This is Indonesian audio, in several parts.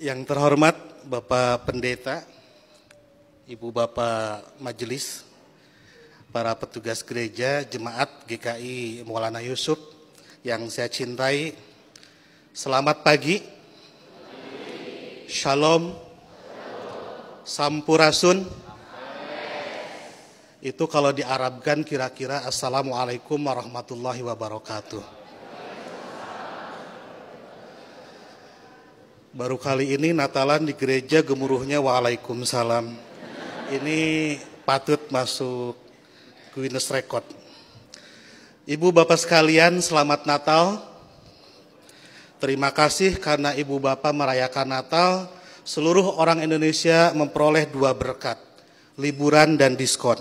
Yang terhormat Bapak Pendeta, Ibu Bapak Majelis, para petugas gereja, jemaat GKI Maulana Yusuf yang saya cintai. Selamat pagi. Shalom. Sampurasun. Itu kalau diarabkan kira-kira Assalamualaikum warahmatullahi wabarakatuh. Baru kali ini Natalan di gereja gemuruhnya Waalaikumsalam. Ini patut masuk Guinness Record. Ibu Bapak sekalian, selamat Natal. Terima kasih karena Ibu Bapak merayakan Natal. Seluruh orang Indonesia memperoleh dua berkat, liburan dan diskon.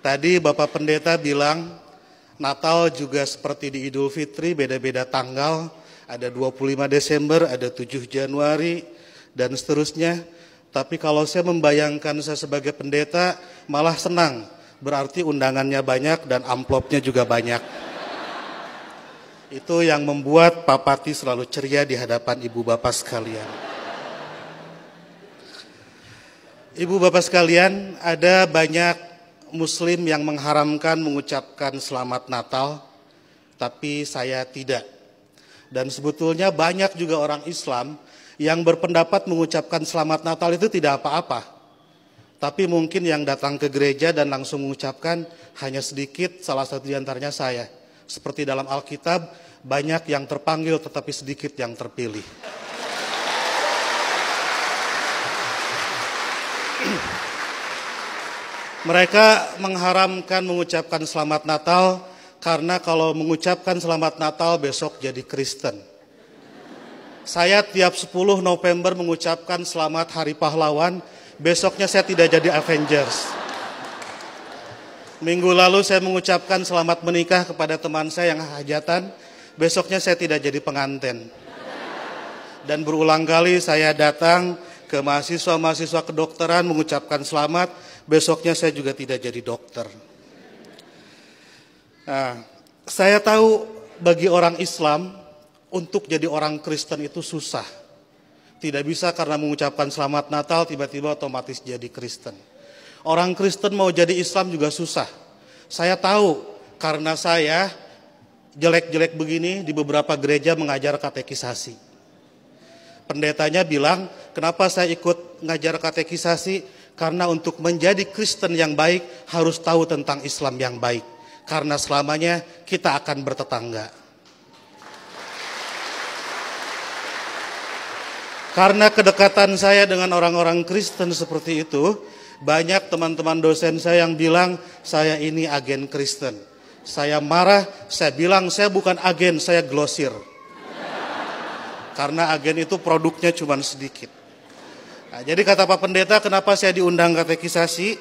Tadi Bapak Pendeta bilang, Natal juga seperti di Idul Fitri, beda-beda tanggal ada 25 Desember, ada 7 Januari, dan seterusnya. Tapi kalau saya membayangkan saya sebagai pendeta, malah senang. Berarti undangannya banyak dan amplopnya juga banyak. Itu yang membuat Pak Pati selalu ceria di hadapan Ibu Bapak sekalian. Ibu Bapak sekalian, ada banyak muslim yang mengharamkan mengucapkan selamat Natal, tapi saya tidak dan sebetulnya banyak juga orang Islam yang berpendapat mengucapkan selamat Natal itu tidak apa-apa. Tapi mungkin yang datang ke gereja dan langsung mengucapkan hanya sedikit, salah satu diantaranya saya. Seperti dalam Alkitab, banyak yang terpanggil tetapi sedikit yang terpilih. Mereka mengharamkan mengucapkan selamat Natal karena kalau mengucapkan selamat Natal besok jadi Kristen. Saya tiap 10 November mengucapkan selamat Hari Pahlawan, besoknya saya tidak jadi Avengers. Minggu lalu saya mengucapkan selamat menikah kepada teman saya yang hajatan, besoknya saya tidak jadi pengantin. Dan berulang kali saya datang ke mahasiswa-mahasiswa kedokteran mengucapkan selamat, besoknya saya juga tidak jadi dokter. Nah, saya tahu bagi orang Islam untuk jadi orang Kristen itu susah. Tidak bisa karena mengucapkan selamat Natal tiba-tiba otomatis jadi Kristen. Orang Kristen mau jadi Islam juga susah. Saya tahu karena saya jelek-jelek begini di beberapa gereja mengajar katekisasi. Pendetanya bilang, kenapa saya ikut ngajar katekisasi? Karena untuk menjadi Kristen yang baik harus tahu tentang Islam yang baik karena selamanya kita akan bertetangga. Karena kedekatan saya dengan orang-orang Kristen seperti itu, banyak teman-teman dosen saya yang bilang saya ini agen Kristen. Saya marah, saya bilang saya bukan agen, saya glosir. Karena agen itu produknya cuma sedikit. Nah, jadi kata Pak Pendeta, kenapa saya diundang katekisasi?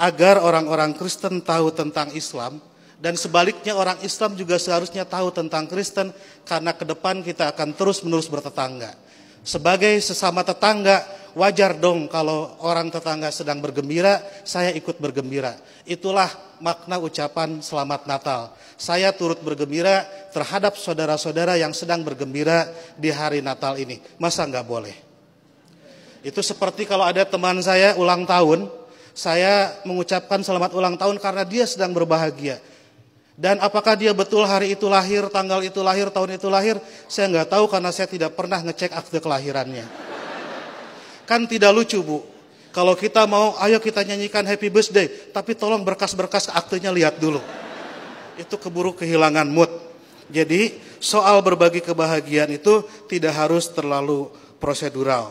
Agar orang-orang Kristen tahu tentang Islam, dan sebaliknya orang Islam juga seharusnya tahu tentang Kristen karena ke depan kita akan terus-menerus bertetangga. Sebagai sesama tetangga, wajar dong kalau orang tetangga sedang bergembira, saya ikut bergembira. Itulah makna ucapan selamat Natal. Saya turut bergembira terhadap saudara-saudara yang sedang bergembira di hari Natal ini. Masa nggak boleh? Itu seperti kalau ada teman saya ulang tahun, saya mengucapkan selamat ulang tahun karena dia sedang berbahagia. Dan apakah dia betul hari itu lahir, tanggal itu lahir, tahun itu lahir? Saya nggak tahu karena saya tidak pernah ngecek akte kelahirannya. Kan tidak lucu bu. Kalau kita mau, ayo kita nyanyikan happy birthday. Tapi tolong berkas-berkas aktenya lihat dulu. Itu keburu kehilangan mood. Jadi soal berbagi kebahagiaan itu tidak harus terlalu prosedural.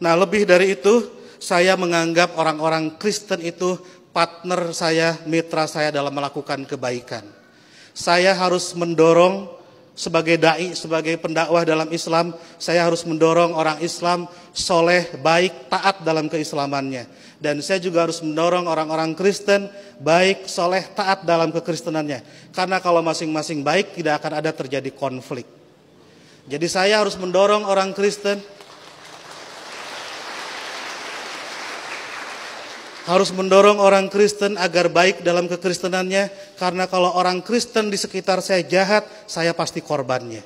Nah lebih dari itu, saya menganggap orang-orang Kristen itu partner saya, mitra saya dalam melakukan kebaikan. Saya harus mendorong sebagai dai, sebagai pendakwah dalam Islam, saya harus mendorong orang Islam soleh, baik, taat dalam keislamannya. Dan saya juga harus mendorong orang-orang Kristen baik, soleh, taat dalam kekristenannya. Karena kalau masing-masing baik tidak akan ada terjadi konflik. Jadi saya harus mendorong orang Kristen harus mendorong orang Kristen agar baik dalam kekristenannya, karena kalau orang Kristen di sekitar saya jahat, saya pasti korbannya.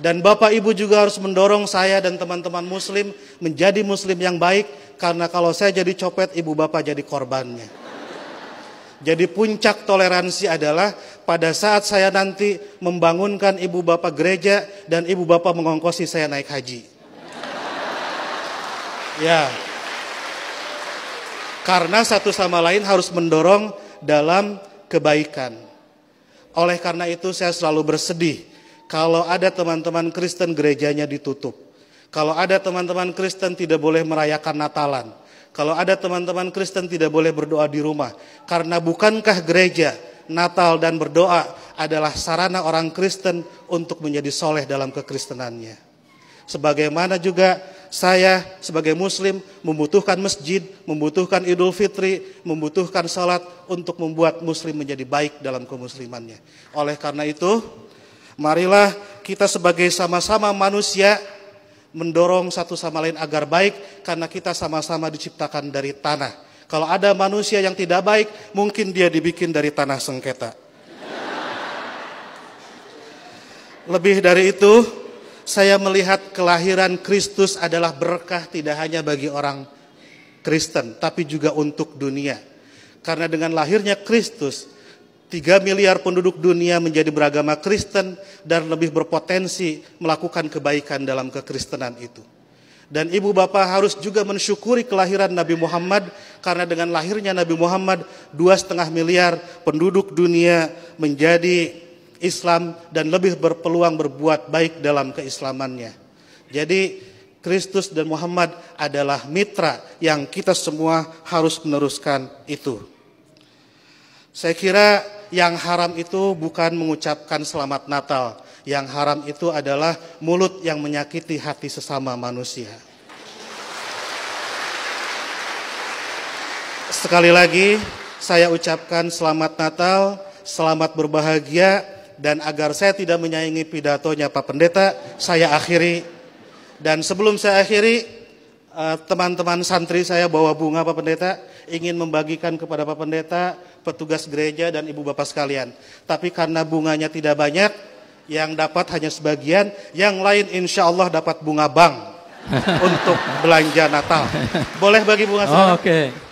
Dan Bapak Ibu juga harus mendorong saya dan teman-teman Muslim menjadi Muslim yang baik, karena kalau saya jadi copet, Ibu Bapak jadi korbannya. Jadi puncak toleransi adalah pada saat saya nanti membangunkan ibu bapak gereja dan ibu bapak mengongkosi saya naik haji. Ya. Yeah. Karena satu sama lain harus mendorong dalam kebaikan. Oleh karena itu saya selalu bersedih kalau ada teman-teman Kristen gerejanya ditutup. Kalau ada teman-teman Kristen tidak boleh merayakan Natalan. Kalau ada teman-teman Kristen tidak boleh berdoa di rumah. Karena bukankah gereja, Natal dan berdoa adalah sarana orang Kristen untuk menjadi soleh dalam kekristenannya. Sebagaimana juga saya sebagai muslim membutuhkan masjid, membutuhkan idul fitri, membutuhkan salat untuk membuat muslim menjadi baik dalam kemuslimannya. Oleh karena itu, marilah kita sebagai sama-sama manusia mendorong satu sama lain agar baik karena kita sama-sama diciptakan dari tanah. Kalau ada manusia yang tidak baik, mungkin dia dibikin dari tanah sengketa. Lebih dari itu, saya melihat kelahiran Kristus adalah berkah tidak hanya bagi orang Kristen, tapi juga untuk dunia. Karena dengan lahirnya Kristus, 3 miliar penduduk dunia menjadi beragama Kristen dan lebih berpotensi melakukan kebaikan dalam kekristenan itu. Dan ibu bapak harus juga mensyukuri kelahiran Nabi Muhammad karena dengan lahirnya Nabi Muhammad dua setengah miliar penduduk dunia menjadi Islam dan lebih berpeluang berbuat baik dalam keislamannya. Jadi Kristus dan Muhammad adalah mitra yang kita semua harus meneruskan itu. Saya kira yang haram itu bukan mengucapkan selamat Natal. Yang haram itu adalah mulut yang menyakiti hati sesama manusia. Sekali lagi, saya ucapkan selamat Natal, selamat berbahagia, dan agar saya tidak menyaingi pidatonya Pak Pendeta, saya akhiri. Dan sebelum saya akhiri, eh, teman-teman santri saya bawa bunga Pak Pendeta, ingin membagikan kepada Pak Pendeta, petugas gereja, dan Ibu Bapak sekalian. Tapi karena bunganya tidak banyak, yang dapat hanya sebagian, yang lain insya Allah dapat bunga bank untuk belanja Natal. Boleh bagi bunga? Oh, Oke. Okay.